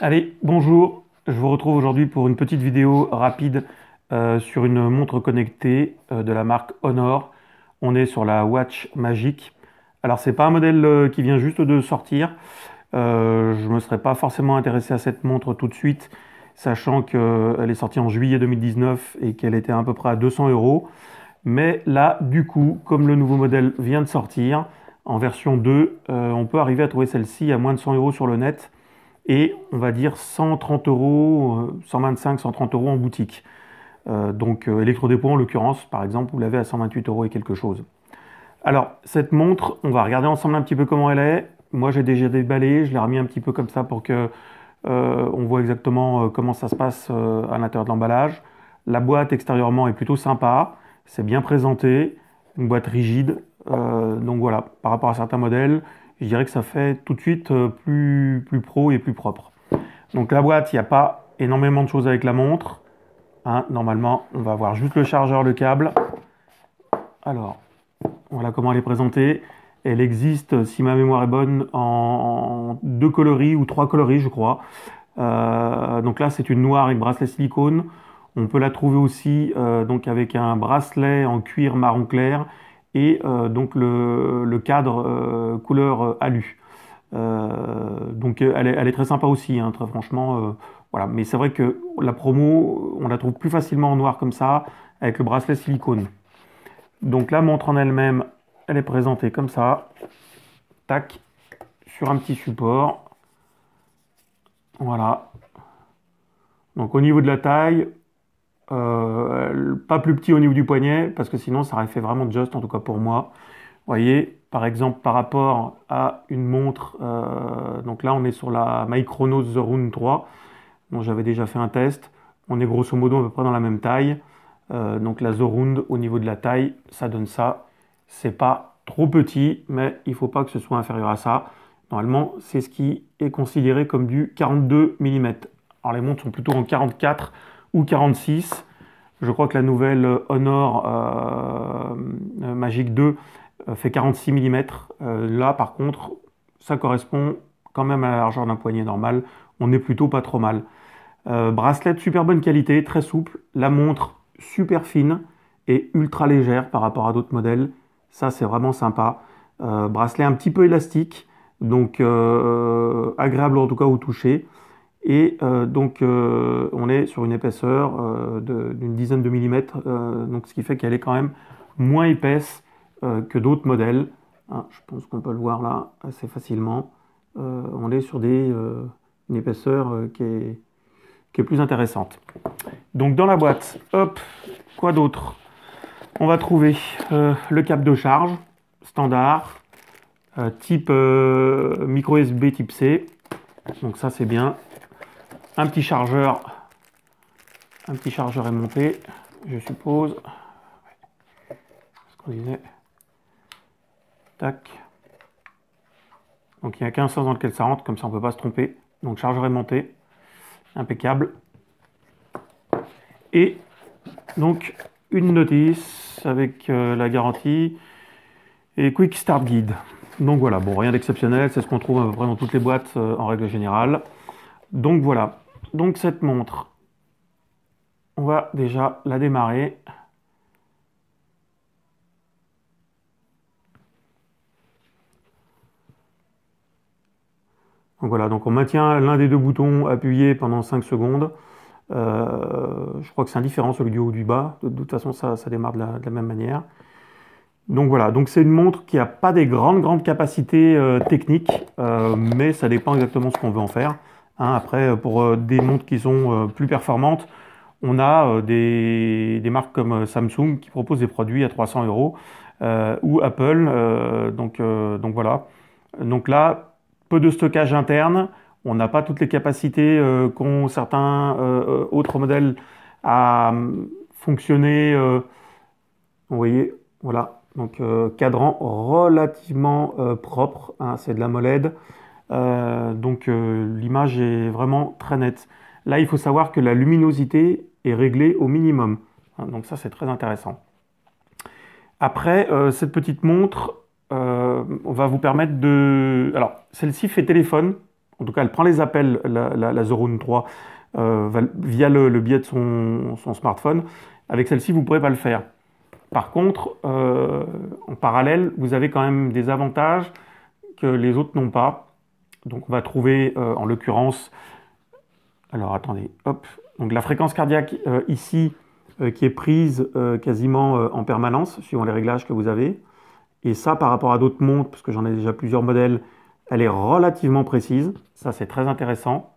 Allez, bonjour, je vous retrouve aujourd'hui pour une petite vidéo rapide euh, sur une montre connectée euh, de la marque Honor. On est sur la Watch Magic. Alors c'est pas un modèle euh, qui vient juste de sortir. je ne me serais pas forcément intéressé à cette montre tout de suite sachant qu'elle est sortie en juillet 2019 et qu'elle était à peu près à 200 euros. Mais là, du coup, comme le nouveau modèle vient de sortir, en version 2, euh, on peut arriver à trouver celle-ci à moins de 100 euros sur le net et on va dire 130 euros, 125, euh, 130 euros en boutique. Euh, donc électrodépôt en l'occurrence, par exemple, vous l'avez à 128 euros et quelque chose. Alors cette montre, on va regarder ensemble un petit peu comment elle est. Moi j'ai déjà déballé, je l'ai remis un petit peu comme ça pour que euh, on voit exactement euh, comment ça se passe euh, à l'intérieur de l'emballage. La boîte extérieurement est plutôt sympa, c'est bien présenté, une boîte rigide. donc voilà, par rapport à certains modèles, je dirais que ça fait tout de suite plus, pro et plus propre. Donc la boîte, il n'y a pas énormément de choses avec la montre. Hein, normalement, on va avoir juste le chargeur, le câble. Alors, voilà comment elle est présentée. Elle existe, si ma mémoire est bonne, en, deux coloris ou trois coloris, je crois. Euh, donc là, c'est une noire avec bracelet silicone. On peut la trouver aussi euh, donc avec un bracelet en cuir marron clair et euh, donc le, cadre couleur alu. donc elle est, très sympa aussi, hein, très franchement. voilà. Mais c'est vrai que la promo, on la trouve plus facilement en noir comme ça, avec le bracelet silicone. Donc la montre en elle-même, elle est présentée comme ça. Tac, sur un petit support. Voilà. Donc au niveau de la taille, euh, pas plus petit au niveau du poignet, parce que sinon ça aurait fait vraiment just, en tout cas pour moi. Vous voyez, par exemple, par rapport à une montre, euh, donc là on est sur la Micronos The Round 3, dont j'avais déjà fait un test. On est grosso modo à peu près dans la même taille. Euh, donc la Round, au niveau de la taille, ça donne ça c'est pas trop petit, mais il faut pas que ce soit inférieur à ça. Normalement, c'est ce qui est considéré comme du 42 mm. Alors les montres sont plutôt en 44 ou 46. Je crois que la nouvelle Honor euh, euh, Magic 2 euh, fait 46 mm. là, par contre, ça correspond quand même à la largeur d'un poignet normal. On n'est plutôt pas trop mal. bracelet super bonne qualité, très souple. La montre super fine et ultra légère par rapport à d'autres modèles. Ça, c'est vraiment sympa. Euh, bracelet un petit peu élastique, donc euh, agréable en tout cas au toucher. Et euh, donc on est sur une épaisseur d'une dizaine de millimètres, donc ce qui fait qu'elle est quand même moins épaisse que d'autres modèles. Ah, je pense qu'on peut le voir là assez facilement. on est sur des, une épaisseur qui est, qui est plus intéressante. Donc dans la boîte, hop, quoi d'autre on va trouver euh, le câble de charge standard, euh, type euh, micro USB type C. Donc ça c'est bien. Un petit chargeur, un petit chargeur est monté, je suppose. Ce qu'on disait. Tac. Donc il n'y a qu'un sens dans lequel ça rentre, comme ça on ne peut pas se tromper. Donc chargeur est monté, impeccable. Et donc une notice avec euh, la garantie et Quick Start Guide. Donc voilà, bon, rien d'exceptionnel, c'est ce qu'on trouve à peu près dans toutes les boîtes euh, en règle générale. Donc voilà, donc cette montre, on va déjà la démarrer. Donc voilà, donc on maintient l'un des deux boutons appuyé pendant 5 secondes. Euh, je crois que c'est indifférent, celui du haut ou du bas. De, toute façon, ça, démarre de la, même manière. Donc voilà, donc c'est une montre qui n'a pas des grandes, grandes capacités euh, techniques, euh, mais ça dépend exactement ce qu'on veut en faire. Hein. après, pour des montres qui sont plus performantes, on a des, marques comme Samsung qui proposent des produits à 300 euros, ou Apple, donc voilà. Donc là, peu de stockage interne, on n'a pas toutes les capacités euh, qu'ont certains euh, euh, autres modèles à fonctionner. vous voyez, voilà, donc cadran relativement propre, hein, c'est de la moled. donc l'image est vraiment très nette. Là, il faut savoir que la luminosité est réglée au minimum. Hein, donc ça, c'est très intéressant. Après, cette petite montre on va vous permettre de... Alors, celle-ci fait téléphone, en tout cas, elle prend les appels, la, la, 3, euh, via le, biais de son, smartphone. Avec celle-ci, vous ne pourrez pas le faire. Par contre, euh, en parallèle, vous avez quand même des avantages que les autres n'ont pas. Donc, on va trouver, euh, en l'occurrence, alors attendez, hop, donc la fréquence cardiaque ici qui est prise quasiment en permanence, suivant les réglages que vous avez. Et ça, par rapport à d'autres montres, parce que j'en ai déjà plusieurs modèles, elle est relativement précise, ça c'est très intéressant.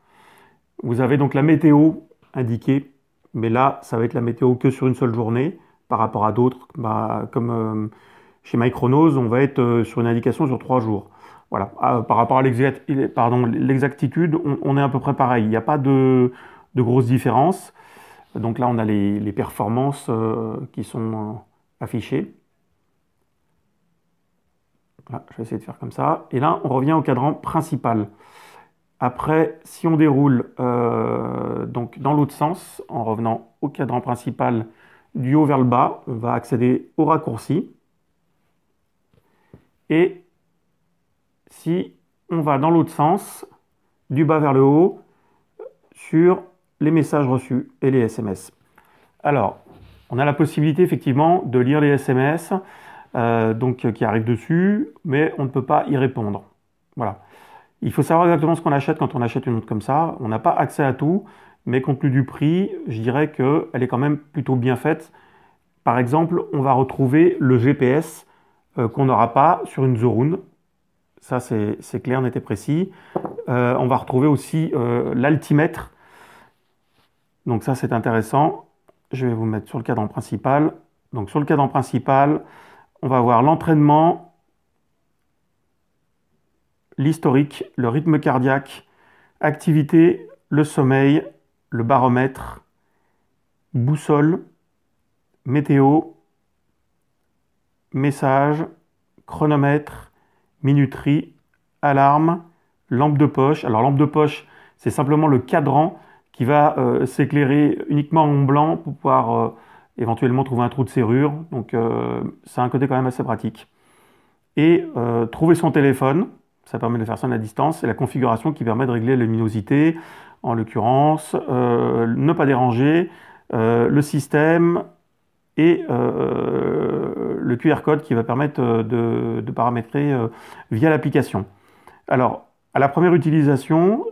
Vous avez donc la météo indiquée, mais là ça va être la météo que sur une seule journée par rapport à d'autres. Bah, comme euh, chez MyChronos, on va être euh, sur une indication sur trois jours. Voilà. Ah, par rapport à l'exactitude, on, est à peu près pareil. Il n'y a pas de, grosses différences. Donc là, on a les, performances euh, qui sont affichées je vais essayer de faire comme ça. Et là, on revient au cadran principal. Après, si on déroule euh, donc dans l'autre sens, en revenant au cadran principal du haut vers le bas, on va accéder au raccourci. Et si on va dans l'autre sens, du bas vers le haut, sur les messages reçus et les SMS. Alors, on a la possibilité effectivement de lire les SMS, euh, donc, euh, qui arrive dessus, mais on ne peut pas y répondre. Voilà. Il faut savoir exactement ce qu'on achète quand on achète une montre comme ça. On n'a pas accès à tout, mais compte tenu du prix, je dirais qu'elle est quand même plutôt bien faite. Par exemple, on va retrouver le GPS euh, qu'on n'aura pas sur une Zorun. Ça, c'est clair, on était précis. on va retrouver aussi l'altimètre. Donc ça, c'est intéressant. Je vais vous mettre sur le cadran principal. Donc sur le cadran principal, on va voir l'entraînement, l'historique, le rythme cardiaque, activité, le sommeil, le baromètre, boussole, météo, message, chronomètre, minuterie, alarme, lampe de poche. Alors lampe de poche, c'est simplement le cadran qui va euh, s'éclairer uniquement en blanc pour pouvoir euh, éventuellement trouver un trou de serrure. Donc euh, c'est un côté quand même assez pratique. Et euh, trouver son téléphone, ça permet de faire ça à distance. C'est la configuration qui permet de régler la luminosité, en l'occurrence, euh, ne pas déranger le système et le QR code qui va permettre de, paramétrer via l'application. Alors, à la première utilisation,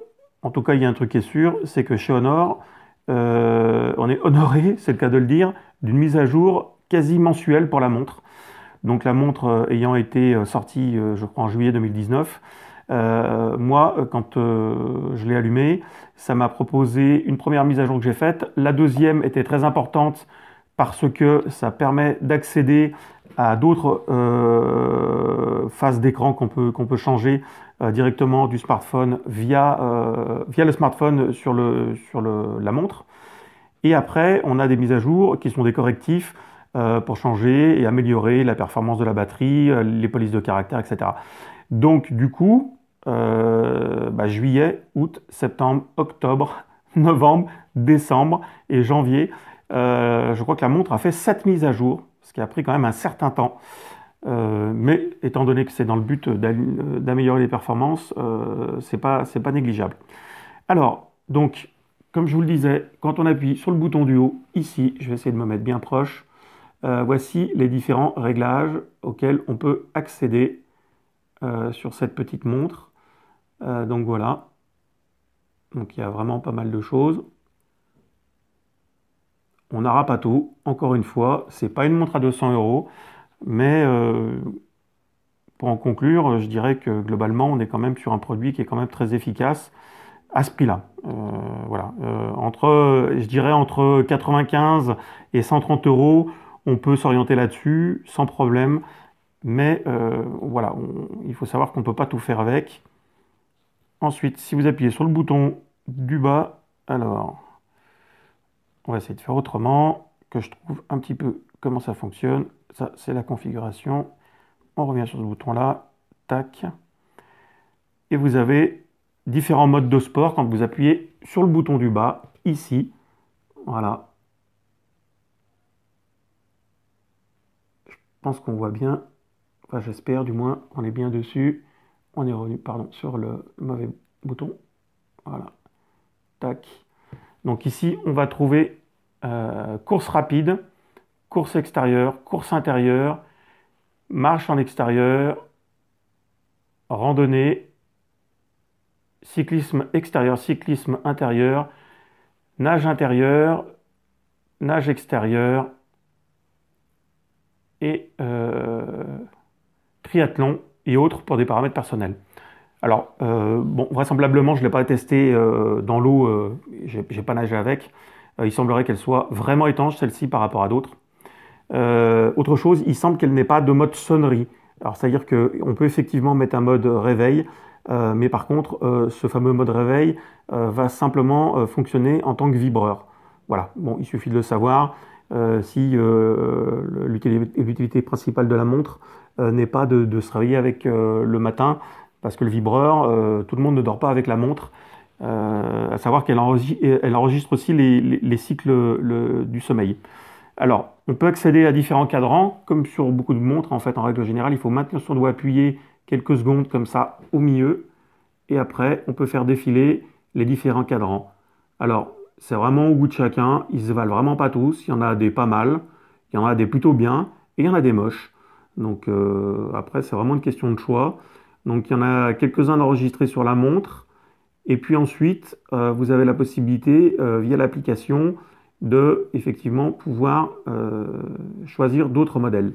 en tout cas, il y a un truc qui est sûr, c'est que chez Honor, on est honoré, c'est le cas de le dire, d'une mise à jour quasi mensuelle pour la montre. Donc la montre euh, ayant été euh, sortie, euh, je crois, en juillet 2019, moi, quand je l'ai allumée, ça m'a proposé une première mise à jour que j'ai faite. La deuxième était très importante parce que ça permet d'accéder à d'autres faces phases d'écran qu'on peut, peut changer directement du smartphone via, via le smartphone sur, le, sur la montre. Et après, on a des mises à jour qui sont des correctifs euh, pour changer et améliorer la performance de la batterie, euh, les polices de caractère, etc. Donc du coup, euh, bah, juillet, août, septembre, octobre, novembre, décembre et janvier, je crois que la montre a fait 7 mises à jour, ce qui a pris quand même un certain temps. mais étant donné que c'est dans le but d'améliorer les performances, c'est pas, pas négligeable. Alors, donc, comme je vous le disais, quand on appuie sur le bouton du haut, ici, je vais essayer de me mettre bien proche, euh, voici les différents réglages auxquels on peut accéder euh, sur cette petite montre. Euh, donc voilà, donc il y a vraiment pas mal de choses. On n'aura pas tout, encore une fois, c'est pas une montre à 200 euros, mais pour en conclure, je dirais que globalement, on est quand même sur un produit qui est quand même très efficace à ce prix-là. Euh, voilà. Euh, entre, je dirais entre 95 et 130 euros, on peut s'orienter là-dessus sans problème. Mais euh, voilà, il faut savoir qu'on ne peut pas tout faire avec. Ensuite, si vous appuyez sur le bouton du bas, alors, on va essayer de faire autrement, que je trouve un petit peu comment ça fonctionne. Ça, c'est la configuration. On revient sur ce bouton-là, tac. Et vous avez différents modes de sport quand vous appuyez sur le bouton du bas, ici. Voilà. Je pense qu'on voit bien, enfin j'espère du moins, on est bien dessus. On est revenu, pardon, sur le mauvais bouton. Voilà. Tac. Donc ici, on va trouver euh, course rapide, course extérieure, course intérieure, marche en extérieur, randonnée, cyclisme extérieur, cyclisme intérieur, nage intérieur, nage extérieur et euh, triathlon et autres pour des paramètres personnels. Alors, euh, bon, vraisemblablement, je ne l'ai pas testé euh, dans l'eau, n'ai pas nagé avec. il semblerait qu'elle soit vraiment étanche, celle-ci, par rapport à d'autres. autre chose, il semble qu'elle n'ait pas de mode sonnerie. Alors, c'est-à-dire qu'on peut effectivement mettre un mode réveil, euh, mais par contre, euh, ce fameux mode réveil euh, va simplement fonctionner en tant que vibreur. Voilà, bon, il suffit de le savoir. si l'utilité principale de la montre n'est pas de, se réveiller avec le matin, parce que le vibreur, tout le monde ne dort pas avec la montre, à savoir qu'elle enregistre, aussi les, cycles du sommeil. Alors, on peut accéder à différents cadrans, comme sur beaucoup de montres, en fait, en règle générale, il faut maintenir son doigt appuyé quelques secondes comme ça au milieu. Et après, on peut faire défiler les différents cadrans. Alors, c'est vraiment au goût de chacun. Ils se valent vraiment pas tous. Il y en a des pas mal, il y en a des plutôt bien, et il y en a des moches. Donc euh, après, c'est vraiment une question de choix. Donc il y en a quelques-uns enregistrés sur la montre. Et puis ensuite, euh, vous avez la possibilité, euh, via l'application, de effectivement pouvoir choisir d'autres modèles.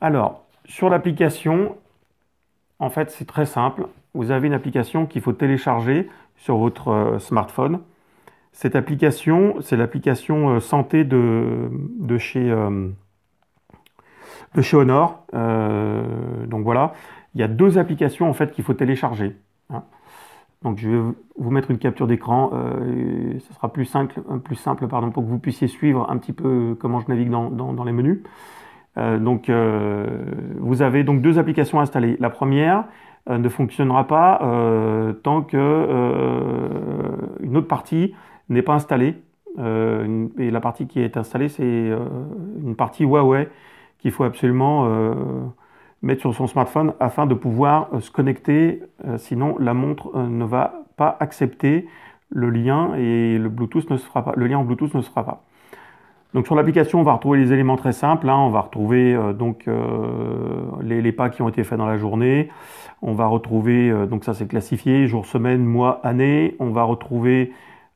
Alors, sur l'application, en fait, c'est très simple. Vous avez une application qu'il faut télécharger sur votre euh, smartphone. Cette application, c'est l'application euh, santé de, de, chez, euh, de chez Honor. donc voilà, il y a deux applications en fait qu'il faut télécharger. Hein. Donc je vais vous mettre une capture d'écran, ce sera plus simple, plus simple pardon, pour que vous puissiez suivre un petit peu comment je navigue dans les menus. Euh, donc, euh, vous avez donc deux applications installées. La première euh, ne fonctionnera pas tant que une autre partie n'est pas installée. et la partie qui est installée, c'est une partie Huawei qu'il faut absolument mettre sur son smartphone afin de pouvoir se connecter. sinon, la montre ne va pas accepter le lien et le Bluetooth ne pas. Le lien en Bluetooth ne se fera pas. Donc sur l'application, on va retrouver les éléments très simples. Hein. On va retrouver euh, donc euh, les, pas qui ont été faits dans la journée. On va retrouver, euh, donc ça c'est classifié, jour, semaine, mois, année. On va retrouver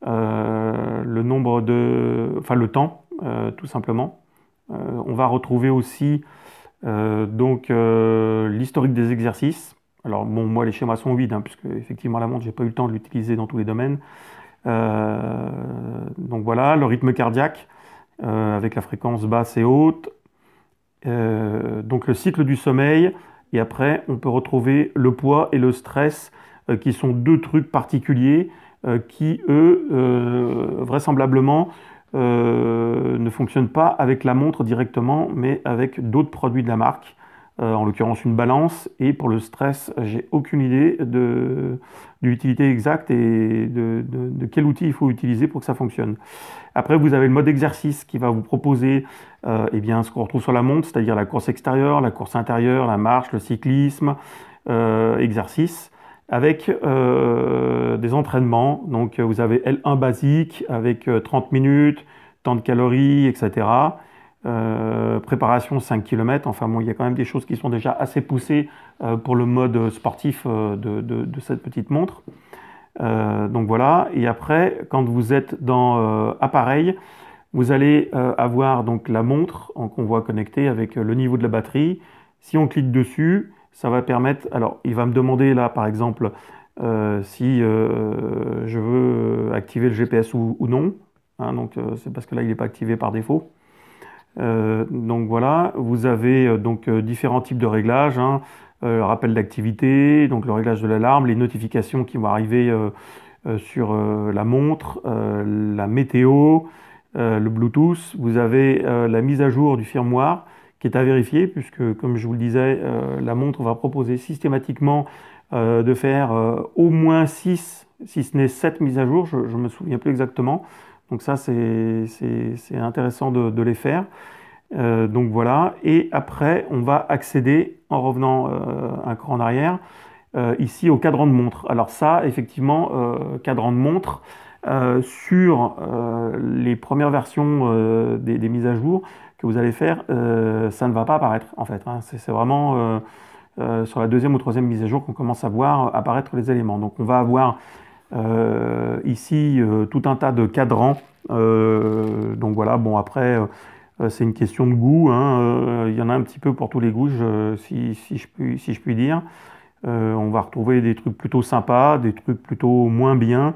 le nombre de... Enfin le temps, tout simplement. on va retrouver aussi donc l'historique des exercices. Alors bon, moi les schémas sont vides, hein, puisque effectivement la montre, j'ai pas eu le temps de l'utiliser dans tous les domaines. donc voilà, le rythme cardiaque. Euh, avec la fréquence basse et haute. Euh, donc le cycle du sommeil, et après on peut retrouver le poids et le stress, euh, qui sont deux trucs particuliers qui, eux, vraisemblablement, ne fonctionnent pas avec la montre directement, mais avec d'autres produits de la marque. Euh, en l'occurrence une balance. Et pour le stress, j'ai aucune idée de, l'utilité exacte et de, quel outil il faut utiliser pour que ça fonctionne. Après, vous avez le mode exercice qui va vous proposer euh, eh bien, ce qu'on retrouve sur la montre, c'est-à-dire la course extérieure, la course intérieure, la marche, le cyclisme, euh, exercice avec des entraînements. Donc vous avez L1 basique avec 30 minutes, temps de calories, etc. Euh, préparation 5 km, enfin bon, il y a quand même des choses qui sont déjà assez poussées euh, pour le mode sportif euh, de, cette petite montre. donc voilà, et après, quand vous êtes dans appareil, vous allez avoir donc la montre qu'on voit connectée avec le niveau de la batterie. Si on clique dessus, ça va permettre, alors il va me demander là par exemple si je veux activer le GPS ou, ou non. Hein, donc c'est parce que là il n'est pas activé par défaut. Euh, donc voilà, vous avez euh, donc euh, différents types de réglages, le hein. rappel d'activité, donc le réglage de l'alarme, les notifications qui vont arriver sur la montre, la météo, le Bluetooth. Vous avez la mise à jour du firmware qui est à vérifier puisque, comme je vous le disais, la montre va proposer systématiquement de faire au moins 6, si ce n'est 7 mises à jour, je ne me souviens plus exactement. Donc ça, c'est intéressant de, les faire. Euh, donc voilà, et après, on va accéder, en revenant euh, un cran en arrière, euh, ici au cadran de montre. Alors ça, effectivement, cadran de montre, sur les premières versions des, mises à jour que vous allez faire, ça ne va pas apparaître en fait. Hein. C'est vraiment sur la deuxième ou troisième mise à jour qu'on commence à voir apparaître les éléments. Donc on va avoir euh, ici, euh, tout un tas de cadrans. Euh, donc voilà, bon après, c'est une question de goût. Hein. Il y en a un petit peu pour tous les goûts, si, je puis, si, je puis, dire. on va retrouver des trucs plutôt sympas, des trucs plutôt moins bien.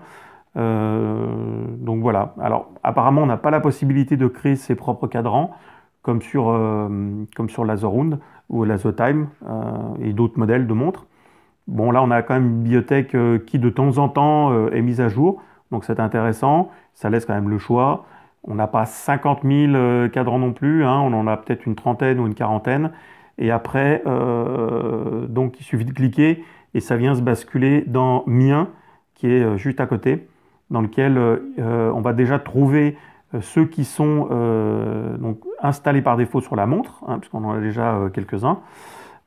donc voilà. Alors apparemment, on n'a pas la possibilité de créer ses propres cadrans, comme sur, comme sur Lazorund ou Lazotime et d'autres modèles de montres. Bon, là, on a quand même une bibliothèque euh, qui, de temps en temps, euh, est mise à jour. Donc, c'est intéressant. Ça laisse quand même le choix. On n'a pas 50 000 euh, cadrans non plus. Hein. On en a peut-être une trentaine ou une quarantaine. Et après, donc, il suffit de cliquer et ça vient se basculer dans Mien, qui est juste à côté, dans lequel on va déjà trouver ceux qui sont installés par défaut sur la montre, hein, puisqu'on en a déjà quelques-uns.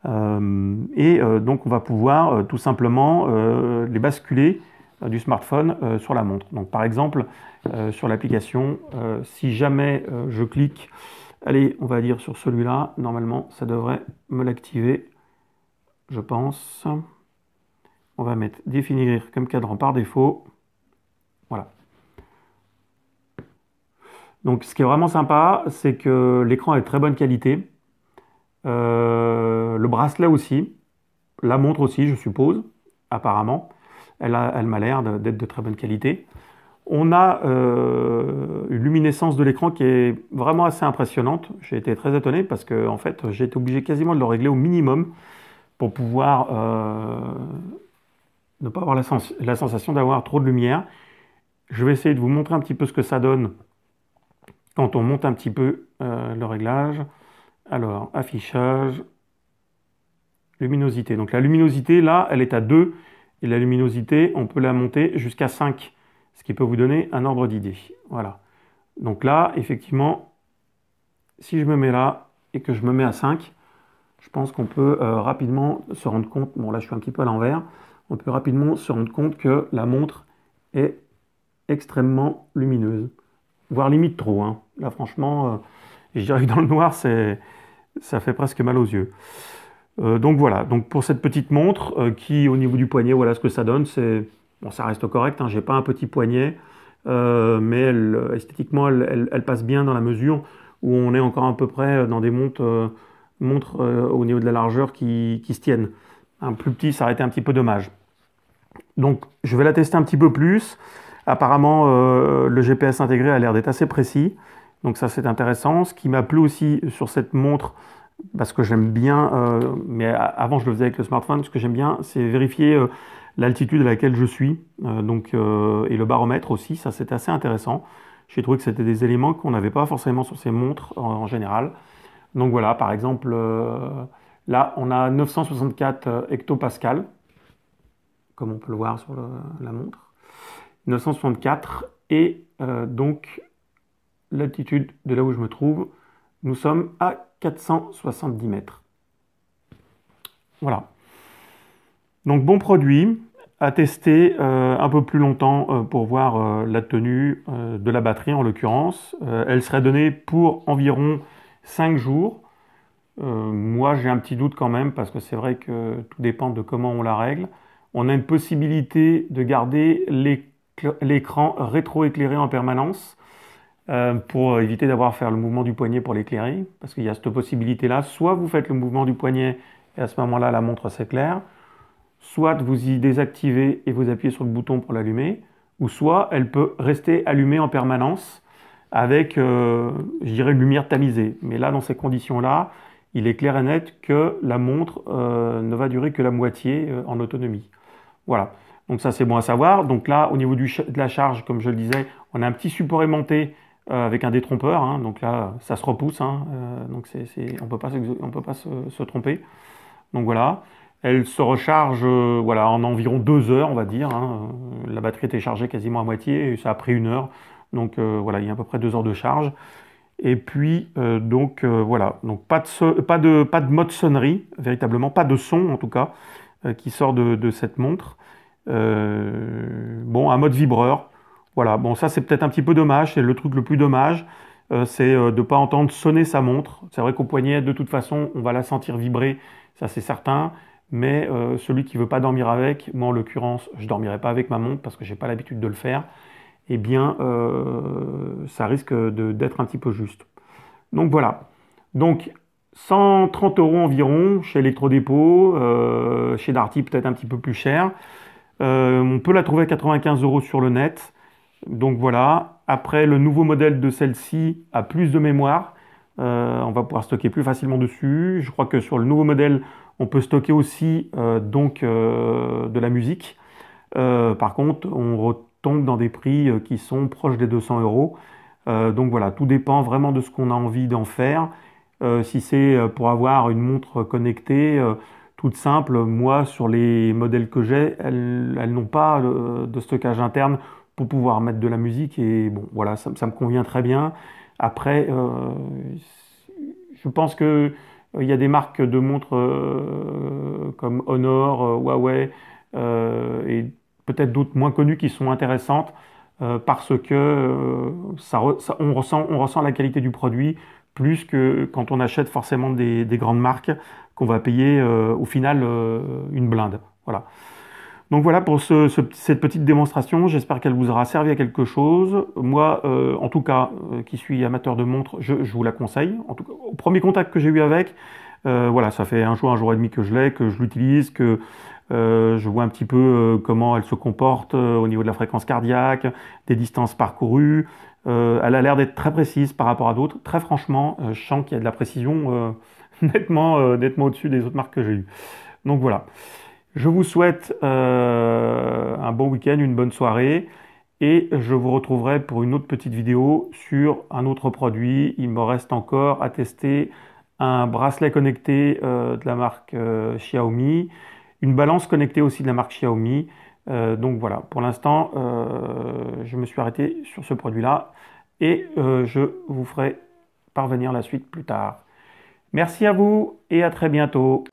Euh, et euh, donc on va pouvoir euh, tout simplement les basculer du smartphone sur la montre. Donc par exemple sur l'application, si jamais je clique, allez on va dire sur celui-là, normalement ça devrait me l'activer, je pense. On va mettre définir comme cadran par défaut. Voilà. Donc ce qui est vraiment sympa, c'est que l'écran est de très bonne qualité. Euh, le bracelet aussi. La montre aussi, je suppose, apparemment. Elle, m'a l'air d'être de très bonne qualité. On a euh, une luminescence de l'écran qui est vraiment assez impressionnante. J'ai été très étonné parce que fait, j'ai été obligé quasiment de le régler au minimum pour pouvoir euh, ne pas avoir la, sensation d'avoir trop de lumière. Je vais essayer de vous montrer un petit peu ce que ça donne quand on monte un petit peu le réglage. Alors, affichage, luminosité. Donc la luminosité, là, elle est à 2, et la luminosité, on peut la monter jusqu'à 5, ce qui peut vous donner un ordre d'idée. Voilà. Donc là, effectivement, si je me mets là et que je me mets à 5, je pense qu'on peut euh, rapidement se rendre compte, bon là je suis un petit peu à l'envers, on peut rapidement se rendre compte que la montre est extrêmement lumineuse, voire limite trop. Hein. Là franchement, euh, je dirais que dans le noir, c'est ça fait presque mal aux yeux. Euh, donc voilà, donc pour cette petite montre euh, qui au niveau du poignet, voilà ce que ça donne, c'est bon, ça reste correct, hein, j'ai pas un petit poignet, euh, mais esthétiquement elle, passe bien dans la mesure où on est encore à peu près dans des montres, au niveau de la largeur qui, qui, se tiennent. Un plus petit, ça aurait été un petit peu dommage. Donc je vais la tester un petit peu plus. Apparemment, le GPS intégré a l'air d'être assez précis. Donc ça c'est intéressant. Ce qui m'a plu aussi sur cette montre, parce que j'aime bien, euh, mais avant je le faisais avec le smartphone, ce que j'aime bien c'est vérifier euh, l'altitude à laquelle je suis, euh, donc, et le baromètre aussi, ça c'est assez intéressant. J'ai trouvé que c'était des éléments qu'on n'avait pas forcément sur ces montres en, général. Donc voilà, par exemple, là on a 964 hectopascal, comme on peut le voir sur la montre. 964 et donc l'altitude de là où je me trouve. Nous sommes à 470 mètres. Voilà. Donc bon produit à tester euh, un peu plus longtemps euh, pour voir euh, la tenue de la batterie en l'occurrence. elle serait donnée pour environ 5 jours. moi j'ai un petit doute quand même parce que c'est vrai que tout dépend de comment on la règle. On a une possibilité de garder l'écran rétroéclairé en permanence. Euh, pour éviter d'avoir à faire le mouvement du poignet pour l'éclairer, parce qu'il y a cette possibilité-là. Soit vous faites le mouvement du poignet et à ce moment-là la montre s'éclaire, soit vous y désactivez et vous appuyez sur le bouton pour l'allumer, ou soit elle peut rester allumée en permanence avec, euh, je dirais, une lumière tamisée. Mais là, dans ces conditions-là, il est clair et net que la montre euh, ne va durer que la moitié en autonomie. Voilà, donc ça c'est bon à savoir. Donc là, au niveau de la charge, comme je le disais, on a un petit support aimanté euh, avec un détrompeur. Hein, donc là, ça se repousse. Hein, euh, donc on ne peut pas, on peut pas se, tromper. Donc voilà. Elle se recharge euh, voilà, en environ deux heures, on va dire. Hein, la batterie était chargée quasiment à moitié et ça a pris une heure. Donc voilà, il y a à peu près deux heures de charge. Et puis, donc voilà, donc pas de, pas, de, pas de mode sonnerie, véritablement, pas de son en tout cas, qui sort de, de cette montre. bon, un mode vibreur, voilà, bon ça c'est peut-être un petit peu dommage, c'est le truc le plus dommage, euh, c'est euh, de ne pas entendre sonner sa montre. C'est vrai qu'au poignet, de toute façon, on va la sentir vibrer, ça c'est certain, mais euh, celui qui veut pas dormir avec, moi en l'occurrence, je dormirai pas avec ma montre parce que je n'ai pas l'habitude de le faire, eh bien ça risque d'être un petit peu juste. Donc voilà. Donc 130 euros environ chez Electrodépôt, chez Darty peut-être un petit peu plus cher. on peut la trouver à 95 euros sur le net. Donc voilà. Après, le nouveau modèle de celle-ci a plus de mémoire. Euh, on va pouvoir stocker plus facilement dessus. Je crois que sur le nouveau modèle, on peut stocker aussi euh, donc euh, de la musique. par contre, on retombe dans des prix qui sont proches des 200 euros. Donc voilà, tout dépend vraiment de ce qu'on a envie d'en faire. si c'est pour avoir une montre connectée, toute simple, moi sur les modèles que j'ai, elles n'ont pas de stockage interne pour pouvoir mettre de la musique. Et bon, voilà, ça, me convient très bien. Après, euh, je pense que euh, il y a des marques de montres euh, comme Honor, Huawei et peut-être d'autres moins connues qui sont intéressantes parce que ça, on, ressent, on ressent la qualité du produit plus que quand on achète forcément des, grandes marques qu'on va payer au final une blinde. Voilà. Donc voilà pour cette petite démonstration, j'espère qu'elle vous aura servi à quelque chose. Moi, euh, en tout cas, euh, qui suis amateur de montres, je, vous la conseille. En tout au premier contact que j'ai eu avec, euh, voilà, ça fait un jour, un jour et demi que je l'ai, que je l'utilise, que je vois un petit peu comment elle se comporte au niveau de la fréquence cardiaque, des distances parcourues. elle a l'air d'être très précise par rapport à d'autres. Très franchement, je sens qu'il y a de la précision nettement, nettement au-dessus des autres marques que j'ai eues. Donc voilà. Je vous souhaite euh, un bon week-end, une bonne soirée et je vous retrouverai pour une autre petite vidéo sur un autre produit. Il me reste encore à tester un bracelet connecté euh, de la marque euh, Xiaomi, une balance connectée aussi de la marque Xiaomi. donc voilà, pour l'instant, je me suis arrêté sur ce produit-là et je vous ferai parvenir la suite plus tard. Merci à vous et à très bientôt.